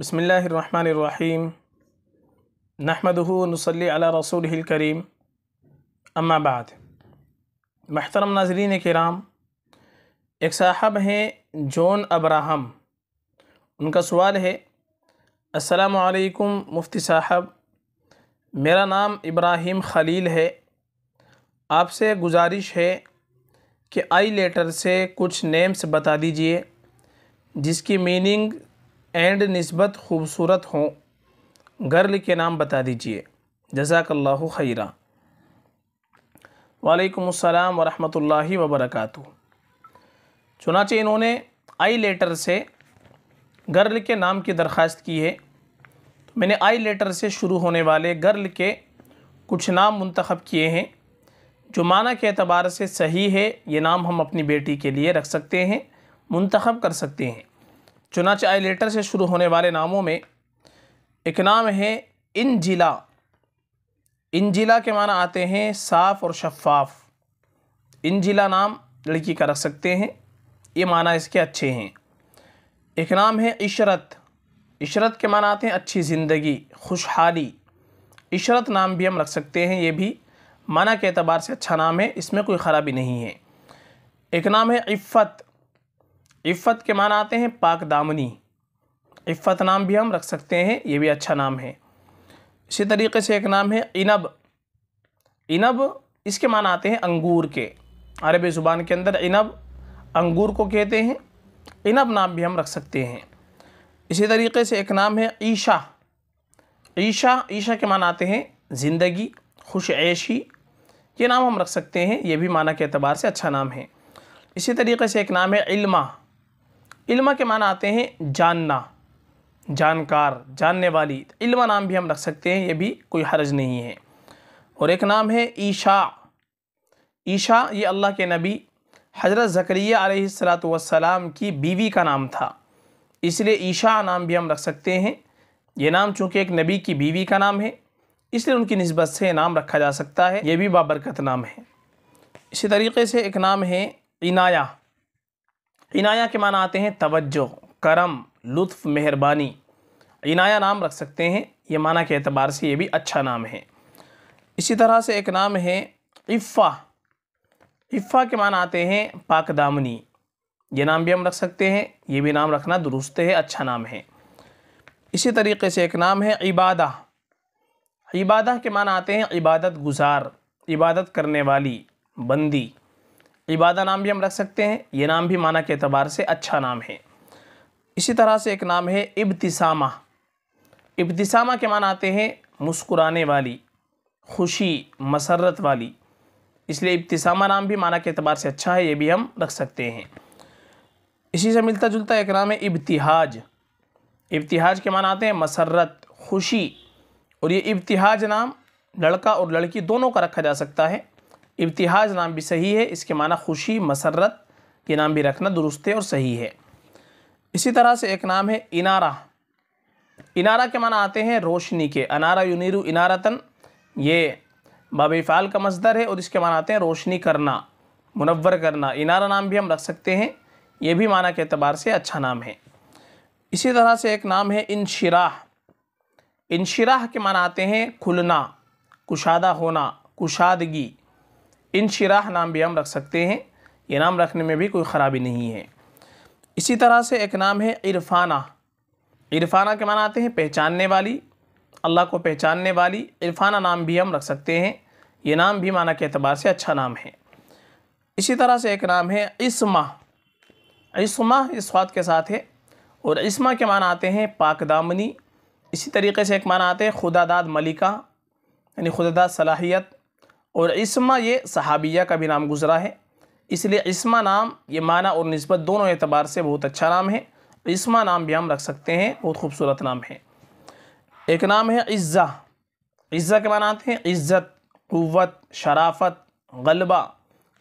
बसमीम नहमदनसली रसूल करीम अम्माबाद महतरम नाजरीन राम एक साहब हैं जॉन अब्राहम उनका सवाल है असलकुम मुफ्ती साहब मेरा नाम इब्राहिम खलील है आपसे गुजारिश है कि आई लेटर से कुछ नेम्स बता दीजिए जिसकी मीनिंग एंड नस्बत खूबसूरत हों गर्ल के नाम बता दीजिए जजाकल्ला खैरा वालेकुम वरहमतुल्लाहि व चुनाचे इन्होंने आई लेटर से गर्ल के नाम की दरख्वास्त की है तो मैंने आई लेटर से शुरू होने वाले गर्ल के कुछ नाम मंतखब किए हैं जो माना के अतबार से सही है ये नाम हम अपनी बेटी के लिए रख सकते हैं मंतखब कर सकते हैं चुनाच आई लेटर से शुरू होने वाले नामों में एक नाम है इंजिला इंजिला के माना आते हैं साफ़ और शफाफ इंजिला नाम लड़की का रख सकते हैं ये माना इसके अच्छे हैं एक नाम है इशरत इशरत के माना आते हैं अच्छी ज़िंदगी खुशहाली इशरत नाम भी हम रख सकते हैं ये भी माना के अतबार से अच्छा नाम है इसमें कोई ख़राबी नहीं है एक नाम है इफ़त इफ़त के मान आते हैं पाक दामनी इफ़त नाम भी हम रख सकते हैं ये भी अच्छा नाम है इसी तरीके से एक नाम है इनब इनब इसके मान आते हैं अंगूर के अरबी ज़ुबान के अंदर इनब अंगूर को कहते हैं इनब नाम भी हम रख सकते हैं इसी तरीके से एक नाम है ईशा ईशा ईशा के मान आते हैं ज़िंदगी खुश ऐशी ये नाम हम रख सकते हैं ये भी माना के अतबार से अच्छा नाम है इसी तरीके से एक नाम है इल्मा इल्मा के माना आते हैं जानना जानकार जानने वाली तो इल्मा नाम भी हम रख सकते हैं ये भी कोई हर्ज नहीं है और एक नाम है ईशा ईशा ये अल्लाह के नबी हज़रत ज़करिया सलात की बीवी का नाम था इसलिए ईशा नाम भी हम रख सकते हैं ये नाम चूँकि एक नबी की बीवी का नाम है इसलिए उनकी नस्बत से नाम रखा जा सकता है ये भी बाबरकत नाम है इसी तरीके से एक नाम है इनाया इनाया के माना आते हैं तवज्जो करम लुत्फ़ मेहरबानी इनाया नाम रख सकते हैं ये माना के अतबार से ये भी अच्छा नाम है इसी तरह से एक नाम है इफ़ा इफ़ा के मान आते हैं पाक दामनी ये नाम भी हम रख सकते हैं ये भी नाम रखना दुरुस्त है अच्छा नाम है इसी तरीके से एक नाम है इबादा इबादा के माना आते हैं इबादत गुजार इबादत करने वाली बंदी इबादा नाम भी हम रख सकते हैं ये नाम भी माना के अतबार से अच्छा नाम है इसी तरह से एक नाम है इब्तिसामा इब्तिसामा के मान आते हैं मुस्कुराने वाली खुशी मसरत वाली इसलिए इब्तिसामा नाम भी माना के अतबार से अच्छा है ये भी हम रख सकते हैं इसी से मिलता जुलता एक नाम है इब्तिहाज इब्तिहाज के मान आते हैं मसरत खुशी और ये इब्तिहाज नाम लड़का और लड़की दोनों का रखा जा सकता है इब्तिहाज नाम भी सही है इसके माना खुशी मसरत ये नाम भी रखना दुरुस्त है और सही है इसी तरह से एक नाम है इनारा इनारा के माना आते हैं रोशनी के अनारा यूनिरु इनारतन ये बाब फ़ाल का मजदर है और इसके माना आते हैं रोशनी करना मुनवर करना इनारा नाम भी हम रख सकते हैं ये भी माना के अतबार से अच्छा नाम है इसी तरह से एक नाम है इनशराह इनशराह के माना आते हैं खुलना कुशादा होना कुशादगी इन शराह नाम भी हम रख सकते हैं ये नाम रखने में भी कोई ख़राबी नहीं है इसी तरह से एक नाम है इरफाना इरफाना के माना आते हैं पहचानने वाली अल्लाह को पहचानने वाली इरफाना नाम भी हम रख सकते हैं ये नाम भी माना के अतबार से अच्छा नाम है इसी तरह से एक नाम है इसमा इसमा इस स्वाद के साथ है और इसमा के माना आते हैं पाक दामनी इसी तरीके से एक माना आते हैं खुदादाद मलिका यानी खुदादाद सलाहियत और इसमा ये सहाबिया का भी नाम गुज़रा है इसलिए इसमा नाम ये माना और नस्बत दोनों एतबार से बहुत अच्छा नाम है इसमा नाम भी हम रख सकते हैं बहुत खूबसूरत नाम है एक नाम है इज़्ज़ा इज़्ज़ा के माना आते हैं इज़्ज़त क़वत शराफत गलबा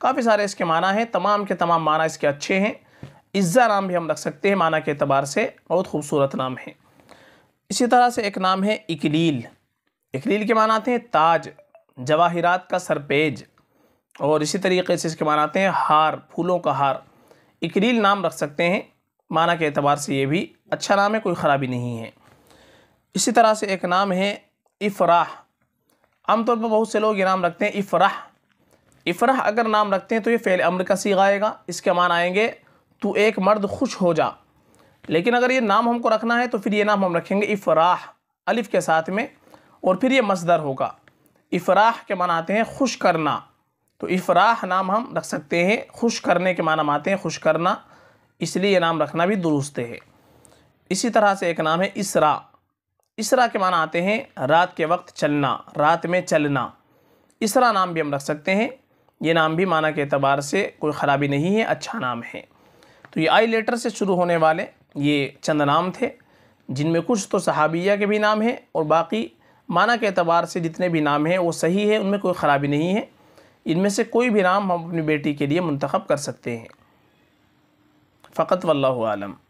काफ़ी सारे इसके माना हैं तमाम के तमाम माना इसके अच्छे हैं इज़्ज़ा नाम भी हम रख सकते हैं माना के अतबार से बहुत खूबसूरत नाम है इसी तरह से एक नाम है इकलील इकलील के माना आते हैं ताज जवाहिरात का सरपेज और इसी तरीके से इसके माना आते हैं हार फूलों का हार इकरील नाम रख सकते हैं माना के अतबार से ये भी अच्छा नाम है कोई ख़राबी नहीं है इसी तरह से एक नाम है इफ़राह आमतौर पर बहुत से लोग ये नाम रखते हैं इफ़राह इफ़राह अगर नाम रखते हैं तो ये फ़ेल अम्र का सीख आएगा इसके मान आएंगे तो एक मर्द खुश हो जा लेकिन अगर ये नाम हमको रखना है तो फिर ये नाम हम रखेंगे इफ़राह अलिफ़ के साथ में और फिर ये मजदर होगा इफ़राह के माना आते हैं खुश करना तो इफ़राह नाम हम रख सकते हैं खुश करने के माना आते हैं खुश करना इसलिए ये नाम रखना भी दुरुस्त है इसी तरह से एक नाम है इसरा इसरा के माना आते हैं रात के वक्त चलना रात में चलना इसरा नाम भी हम रख सकते हैं ये नाम भी माना के अतबार से कोई ख़राबी नहीं है अच्छा नाम है तो ये आई लेटर से शुरू होने वाले ये चंद नाम थे जिनमें कुछ तो सहाबिया के भी नाम हैं और बाकी माना के अतबार से जितने भी नाम हैं वो सही है उनमें कोई ख़राबी नहीं है इनमें से कोई भी नाम हम अपनी बेटी के लिए मंतखब कर सकते हैं फ़कत वल्लम